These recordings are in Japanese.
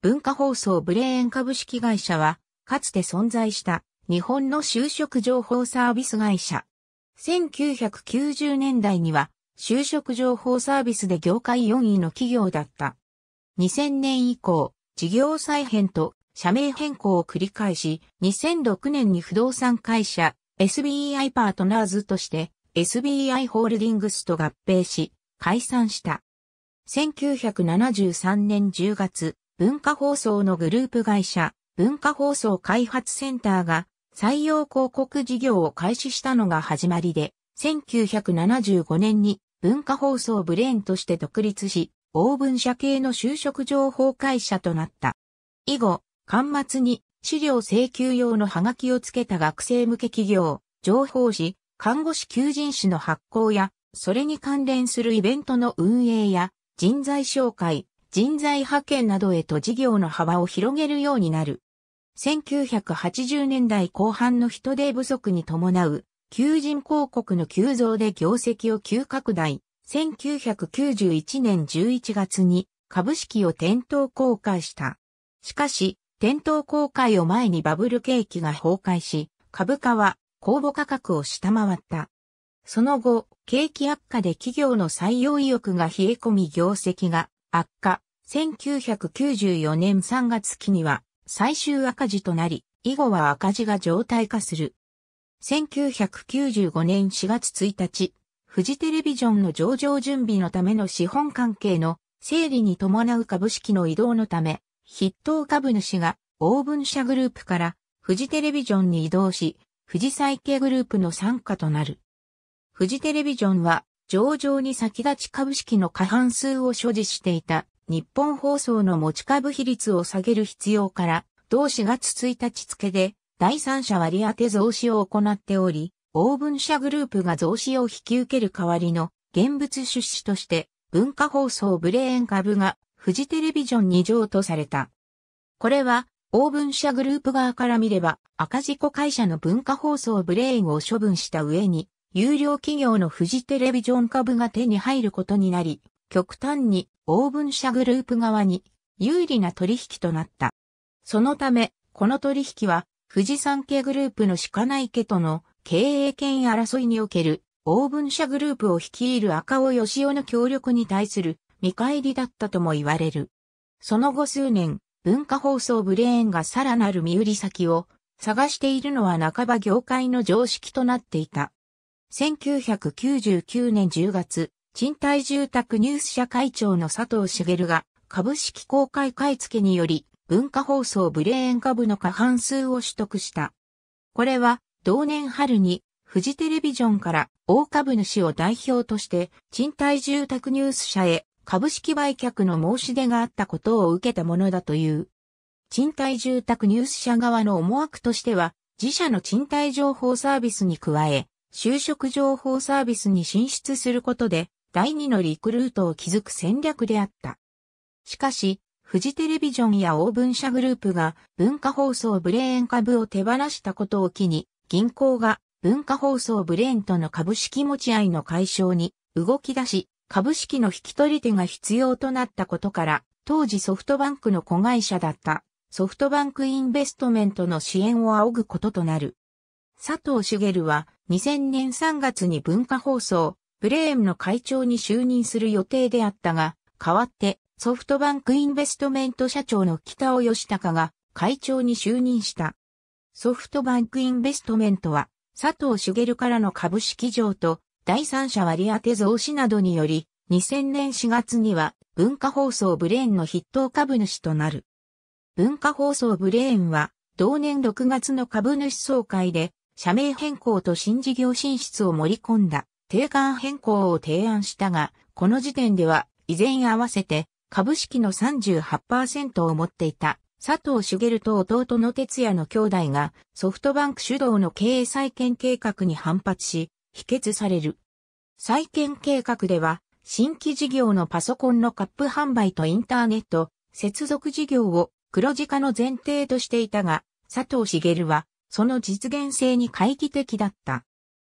文化放送ブレーン株式会社は、かつて存在した日本の就職情報サービス会社。1990年代には、就職情報サービスで業界4位の企業だった。2000年以降、事業再編と社名変更を繰り返し、2006年に不動産会社 SBI パートナーズとして SBI ホールディングスと合併し、解散した。1973年10月、文化放送のグループ会社、文化放送開発センターが採用広告事業を開始したのが始まりで、1975年に文化放送ブレーンとして独立し、オーブン社系の就職情報会社となった。以後、端末に資料請求用のハガキをつけた学生向け企業、情報誌、看護師求人誌の発行や、それに関連するイベントの運営や、人材紹介、人材派遣などへと事業の幅を広げるようになる。1980年代後半の人手不足に伴う、求人広告の急増で業績を急拡大。1991年11月に株式を店頭公開した。しかし、店頭公開を前にバブル景気が崩壊し、株価は公募価格を下回った。その後、景気悪化で企業の採用意欲が冷え込み業績が悪化、1994年3月期には最終赤字となり、以後は赤字が常態化する。1995年4月1日、フジテレビジョンの上場準備のための資本関係の整理に伴う株式の移動のため、筆頭株主がオーブン社グループからフジテレビジョンに移動し、富士再建グループの参加となる。フジテレビジョンは上場に先立ち株式の過半数を所持していた日本放送の持ち株比率を下げる必要から、同4月1日付で第三者割当増資を行っており、オーブン社グループが増資を引き受ける代わりの現物出資として文化放送ブレーン株がフジテレビジョンに譲渡された。これはオーブン社グループ側から見れば赤字子会社の文化放送ブレーンを処分した上に有料企業の富士テレビジョン株が手に入ることになり、極端にオーブン社グループ側に有利な取引となった。そのため、この取引は富士山系グループのしかない家との経営権争いにおけるオーブン社グループを率いる赤尾義雄の協力に対する見返りだったとも言われる。その後数年、文化放送ブレーンがさらなる身売り先を探しているのは半ば業界の常識となっていた。1999年10月、賃貸住宅ニュース社会長の佐藤茂が株式公開買付により文化放送ブレーン株の過半数を取得した。これは同年春にフジテレビジョンから大株主を代表として賃貸住宅ニュース社へ株式売却の申し出があったことを受けたものだという。賃貸住宅ニュース社側の思惑としては自社の賃貸情報サービスに加え就職情報サービスに進出することで、第二のリクルートを築く戦略であった。しかし、フジテレビジョンやオーブン社グループが文化放送ブレーン株を手放したことを機に、銀行が文化放送ブレーンとの株式持ち合いの解消に動き出し、株式の引き取り手が必要となったことから、当時ソフトバンクの子会社だったソフトバンクインベストメントの支援を仰ぐこととなる。佐藤茂は2000年3月に文化放送、ブレームの会長に就任する予定であったが、代わってソフトバンクインベストメント社長の北尾義隆が会長に就任した。ソフトバンクインベストメントは佐藤茂からの株式上と第三者割当増資などにより2000年4月には文化放送ブレーンの筆頭株主となる。文化放送ブレーンは同年6月の株主総会で社名変更と新事業進出を盛り込んだ定款変更を提案したが、この時点では依然合わせて株式の38%を持っていた佐藤茂と弟の哲也の兄弟がソフトバンク主導の経営再建計画に反発し、否決される。再建計画では、新規事業のパソコンのカップ販売とインターネット、接続事業を黒字化の前提としていたが、佐藤茂はその実現性に懐疑的だった。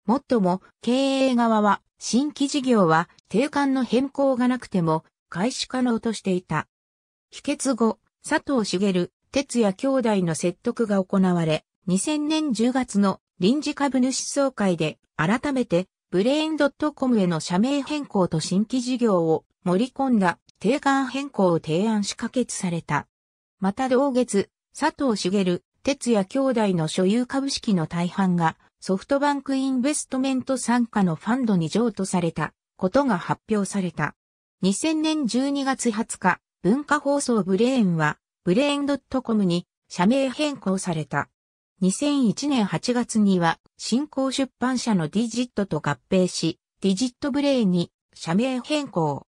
もっとも、経営側は、新規事業は定款の変更がなくても、開始可能としていた。否決後、佐藤茂、哲也兄弟の説得が行われ、2000年10月の臨時株主総会で、改めて、ブレインドットコムへの社名変更と新規事業を盛り込んだ定款変更を提案し可決された。また同月、佐藤茂、哲也兄弟の所有株式の大半がソフトバンクインベストメント参加のファンドに譲渡されたことが発表された。2000年12月20日、文化放送ブレーンはブレーン .com に社名変更された。2001年8月には新興出版社のディジットと合併し、ディジットブレーンに社名変更。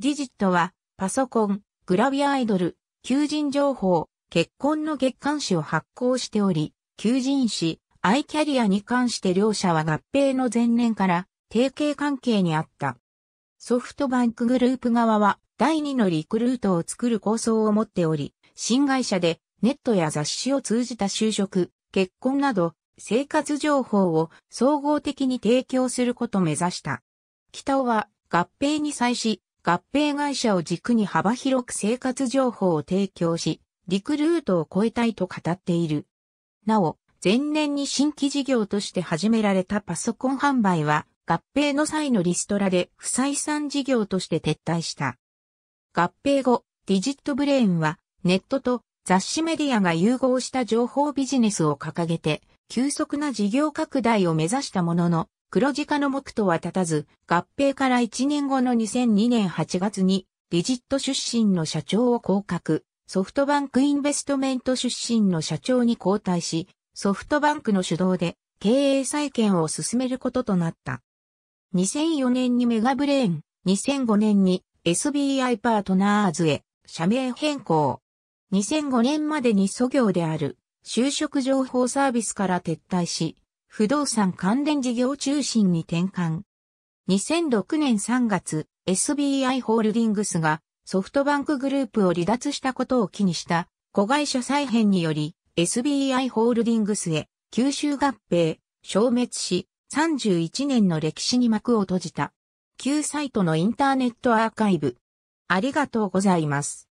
ディジットはパソコン、グラビアアイドル、求人情報、結婚の月刊誌を発行しており、求人誌、アイキャリアに関して両社は合併の前年から提携関係にあった。ソフトバンクグループ側は第2のリクルートを作る構想を持っており、新会社でネットや雑誌を通じた就職、結婚など生活情報を総合的に提供することを目指した。北尾は合併に際し、合併会社を軸に幅広く生活情報を提供し、リクルートを超えたいと語っている。なお、前年に新規事業として始められたパソコン販売は、合併の際のリストラで不採算事業として撤退した。合併後、ディジットブレーンはネットと雑誌メディアが融合した情報ビジネスを掲げて、急速な事業拡大を目指したものの、黒字化の目途は立たず、合併から1年後の2002年8月に、ディジット出身の社長を降格。ソフトバンクインベストメント出身の社長に交代し、ソフトバンクの主導で経営再建を進めることとなった。2004年にメガブレーン、2005年に SBI パートナーズへ社名変更。2005年までに素業である就職情報サービスから撤退し、不動産関連事業中心に転換。2006年3月、SBI ホールディングスがソフトバンクグループを離脱したことを機にした子会社再編により SBI ホールディングスへ吸収合併、消滅し31年の歴史に幕を閉じた。旧サイトのインターネットアーカイブ。ありがとうございます。